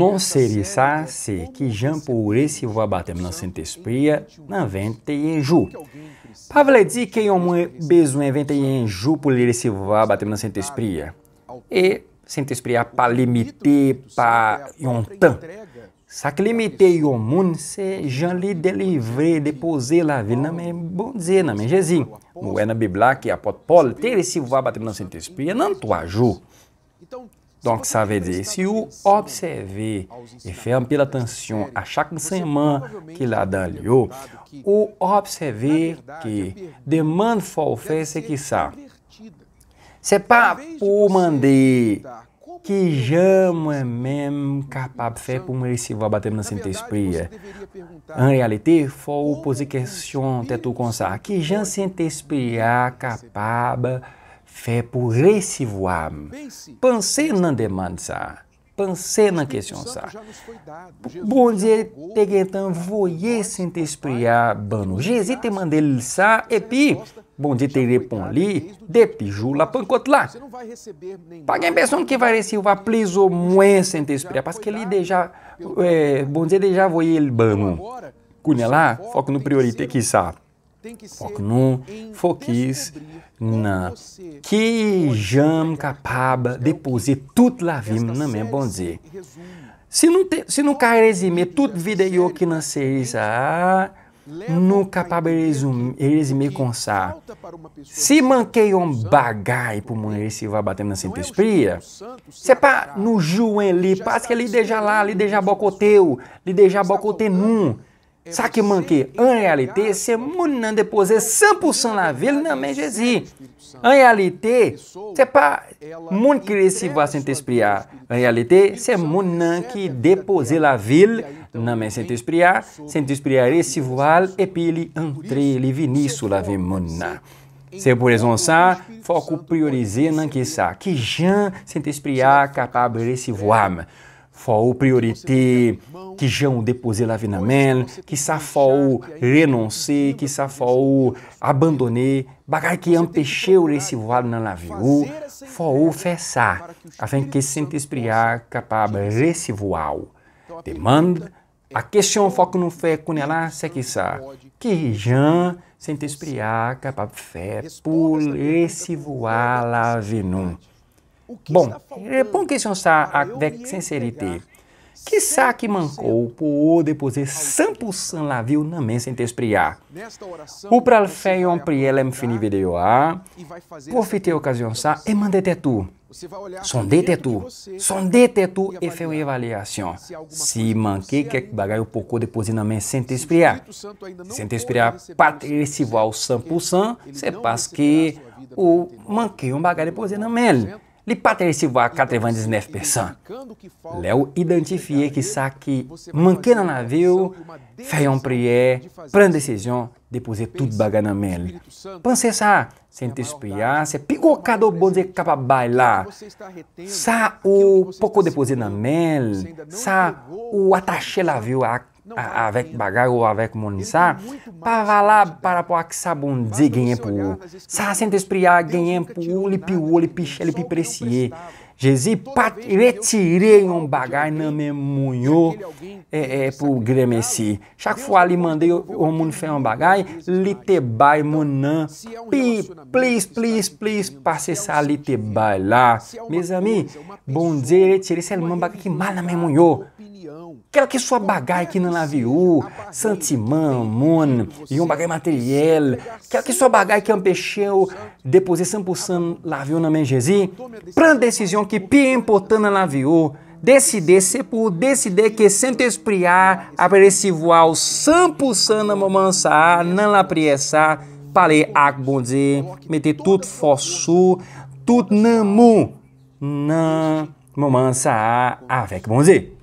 Non seri sa se ki jan pou resivwa batem nan sentespriya nan vente yenjou. Pa vle di ke yon moun bezwen vente yenjou pou li resivwa batem nan sentespriya. E sentespriya pa limite pa yon tan. Sa ki limite yon moun se jan li delevre depoze la vile nan men bonze nan men jezin. Mwen an bibla ki apot pole te resivwa batem nan sentespriya nan tou ajou. Donc ça veut dire, si vous observez et faire pile attention à chaque enseignement qu'il a dans l'eau, ou observez que demande faut faire que ça. C'est pas pour demander que je moi-même capable de faire pour me recevoir le baptême dans le Saint-Esprit. En réalité, il faut poser question tête comme ça. Que Jean Saint-Esprit est capable fait pour recevoir. Pensez na demanda ça. na questão. Bom dia, Dieu, então vou voyer saint esprit à bano. Jésus te mandé ça et puis bom dia te répond li depuis jour la pancote là. Pas une personne qui va recevoir plus ou moins saint esprit parce que eh, ele déjà bom dia Dieu vou ele le bano. Cunha lá, foco no priorité que sabe. Fok nou, fok is nan ki jam kapaba depoze tout la vim nan men bonze. Se nou ka erezime tout vide yo ki nan um se isa, nou kapaba erezime konsa. Si manke yon bagay pou moun e si va batem nan sentes priya, se pa nou jwen li, paske li deja la, li deja bokote ou, li deja bokote nou. Sa ki manke, an realite, se moun nan depoze 100% la vil nan men jezi. An realite, se pa moun ki resivo a Sinti Espriya. An realite, se moun nan ki depoze la vil nan men Sinti Espriya, Sinti Espriya resivo al, epi li entre, li vini sou la vil moun nan. Se pou rezon sa, foko priorize nan ki sa. Ki jan Sinti Espriya kapab resivo ame. faut priorité que j'ai un déposé l'avenamel, é que ça faut renoncer, que ça faut abandonner, bagay que empêcheu recevoir na la vie, ou faut afim ça, afin que Saint-Esprit capable de recevoir. Então, Demande, é a questão foco não fé com ela, se que ça, que Jean Saint-Esprit capable de faire pour recevoir l'avenir. Bom, ponqueisonsta avec sincerité. sinceridade. que ah, mancou por depois de 100% la viu na mesa sem te espriar. O pralfeion prielem fini por fite ocasião sa e mandete tu. Sondete tu, sondete tu e fez uma avaliação. Se manquei que bagai um pouco depois na mesa sem te espriar. Sem te espriar, para receber o 100%, se passa que o manquei um bagai depois na mesa. Li patersiva catrevandes nef persan. Léo identifie que sa ki manke navio, avyo, fayon prié, pren desisyon, depoze tout baga nan men. Pense sa, sente espia, se pigo cada bonze kapab capa la. Sa o pouco depoze na mel, sa o atache la avyo ak Non, avèk bagay ou avèk mouni sa, pa wala para pou ak sa bondze genye pou ou. Sa asente espri ya genye pou ou, li pi ou, li pi chè, li pi presye. Je zi pat retire yon bagay nan men moun yo eh, pou eh, greme si. Chak fwa li mande yo mouni fè yon bagay, li te bay moun nan pi plis plis plis pa se sa li te bay la. Me zami, bondze retire sel moun bagay ki mal nan men moun yo. Quero que sua bagaia que não naviu, santimão, mon, e um bagaia material. Quero que sua bagaia que empecheu depois 100% Lavio na Mengezi. Jesus. Prenda decisão que pia importante na naviu. decide se por decidir que sempre espriar aparece voar 100% na mamança, não la priessa, pale agbonde, meter tudo fosso, tudo mão, na mamança, avec bonze.